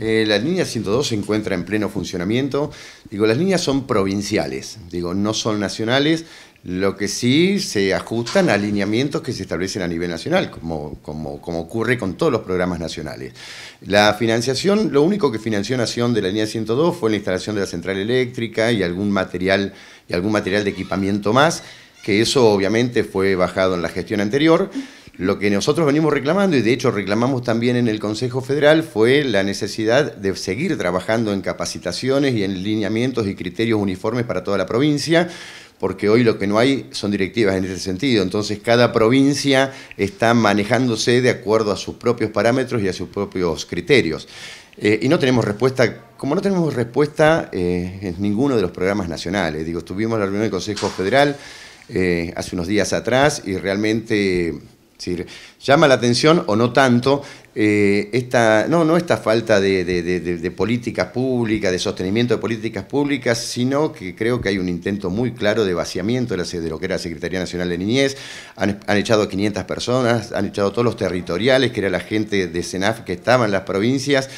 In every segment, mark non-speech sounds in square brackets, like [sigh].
Eh, la línea 102 se encuentra en pleno funcionamiento. Digo, las líneas son provinciales, digo, no son nacionales. Lo que sí se ajustan a alineamientos que se establecen a nivel nacional, como, ocurre con todos los programas nacionales. La financiación, lo único que financió Nación de la línea 102 fue la instalación de la central eléctrica y algún material, y algún material de equipamiento más, que eso obviamente fue bajado en la gestión anterior. Lo que nosotros venimos reclamando, y de hecho reclamamos también en el Consejo Federal, fue la necesidad de seguir trabajando en capacitaciones y en lineamientos y criterios uniformes para toda la provincia, porque hoy lo que no hay son directivas en ese sentido. Entonces cada provincia está manejándose de acuerdo a sus propios parámetros y a sus propios criterios. Eh, y no tenemos respuesta, como no tenemos respuesta eh, en ninguno de los programas nacionales. Digo, tuvimos la reunión del Consejo Federal eh, hace unos días atrás y realmente decir llama la atención o no tanto eh, esta, no, no esta falta de, de, políticas públicas, de sostenimiento de políticas públicas, sino que creo que hay un intento muy claro de vaciamiento de, lo que era la Secretaría Nacional de Niñez. Han, echado 500 personas, han echado todos los territoriales, que era la gente de Senaf que estaba en las provincias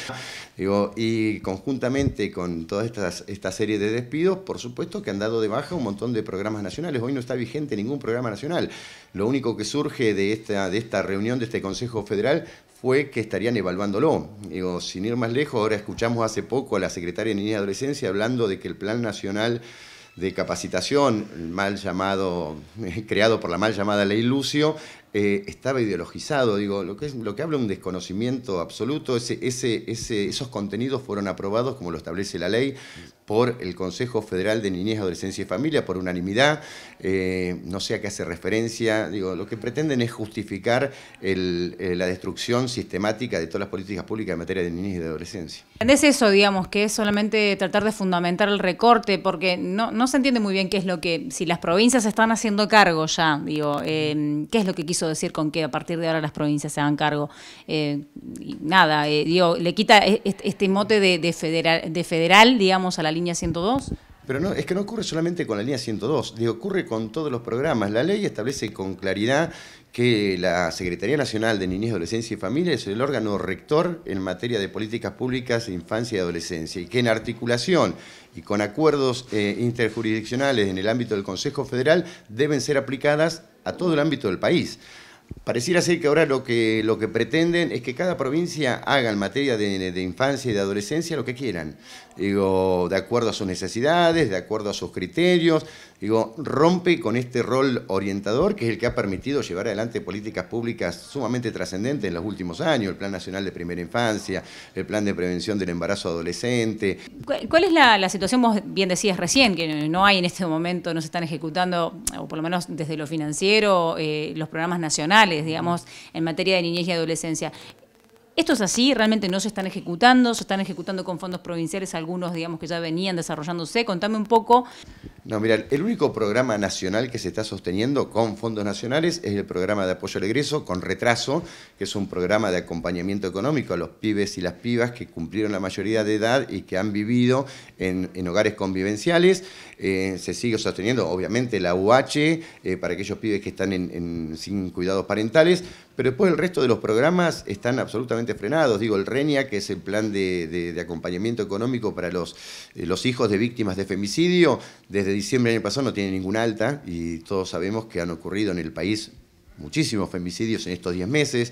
y conjuntamente con toda esta serie de despidos, por supuesto que han dado de baja un montón de programas nacionales. Hoy no está vigente ningún programa nacional. Lo único que surge de esta, de esta reunión, de este Consejo Federal, fue que estarían evaluándolo. Digo, sin ir más lejos, ahora escuchamos hace poco a la secretaria de Niñas y Adolescencia hablando de que el Plan Nacional de Capacitación, mal llamado, [laughs] creado por la mal llamada Ley Lucio, eh, estaba ideologizado. Digo, lo que, es, lo que habla un desconocimiento absoluto, ese, ese, esos contenidos fueron aprobados como lo establece la ley por el Consejo Federal de Niñez, Adolescencia y Familia, por unanimidad. Eh, no sé a qué hace referencia. Digo, lo que pretenden es justificar eh, la destrucción sistemática de todas las políticas públicas en materia de niñez y de adolescencia. Es eso, digamos, que es solamente tratar de fundamentar el recorte, porque no, se entiende muy bien qué es lo que, si las provincias están haciendo cargo ya, digo, eh, qué es lo que quiso decir con que a partir de ahora las provincias se hagan cargo. nada, digo, le quita e-, este, este mote de, federal, de federal, digamos, a la línea 102? Pero no, es que no ocurre solamente con la línea 102, ocurre con todos los programas. La ley establece con claridad que la Secretaría Nacional de Niñez, Adolescencia y Familia es el órgano rector en materia de políticas públicas de infancia y adolescencia y que en articulación y con acuerdos eh, interjurisdiccionales en el ámbito del Consejo Federal deben ser aplicadas a todo el ámbito del país. Pareciera ser que ahora lo que, lo que pretenden es que cada provincia haga en materia de, infancia y de adolescencia lo que quieran. Digo, de acuerdo a sus necesidades, de acuerdo a sus criterios. Digo, rompe con este rol orientador que es el que ha permitido llevar adelante políticas públicas sumamente trascendentes en los últimos años. El Plan Nacional de Primera Infancia, el Plan de Prevención del Embarazo Adolescente. ¿Cuál es la, situación? Vos bien decías recién que no hay en este momento, no se están ejecutando, o por lo menos desde lo financiero, eh, los programas nacionales digamos, en materia de niñez y adolescencia. ¿Esto es así? ¿Realmente no se están ejecutando? ¿Se están ejecutando con fondos provinciales algunos, digamos, que ya venían desarrollándose? Contame un poco. No, mira, el único programa nacional que se está sosteniendo con fondos nacionales es el programa de apoyo al egreso con retraso, que es un programa de acompañamiento económico a los pibes y las pibas que cumplieron la mayoría de edad y que han vivido en, hogares convivenciales. Eh, se sigue sosteniendo, obviamente, la UH para aquellos pibes que están sin cuidados parentales, pero después el resto de los programas están absolutamente frenados. Digo, el RENIA, que es el plan de, acompañamiento económico para los, eh, los hijos de víctimas de femicidio, desde diciembre del año pasado no tiene ninguna alta y todos sabemos que han ocurrido en el país muchísimos femicidios en estos 10 meses.